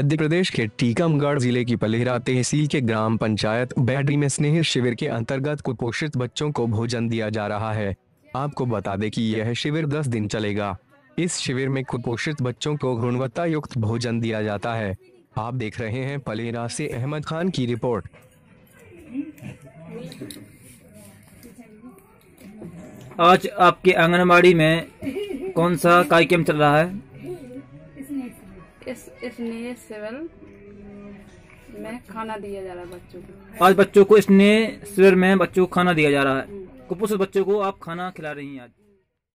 मध्य प्रदेश के टीकमगढ़ जिले की पलेहरा तहसील के ग्राम पंचायत बैडरी में स्नेह शिविर के अंतर्गत कुपोषित बच्चों को भोजन दिया जा रहा है आपको बता दें कि यह शिविर 10 दिन चलेगा इस शिविर में कुपोषित बच्चों को गुणवत्ता युक्त भोजन दिया जाता है आप देख रहे हैं पलेरा से अहमद खान की रिपोर्ट आज आपके आंगनबाड़ी में कौन सा कार्यक्रम चल रहा है इस स्नेह शिविर में खाना दिया जा रहा है बच्चों को आज बच्चों को स्नेह शिविर में बच्चों को खाना दिया जा रहा है कुपोषित बच्चों को आप खाना खिला रही हैं आज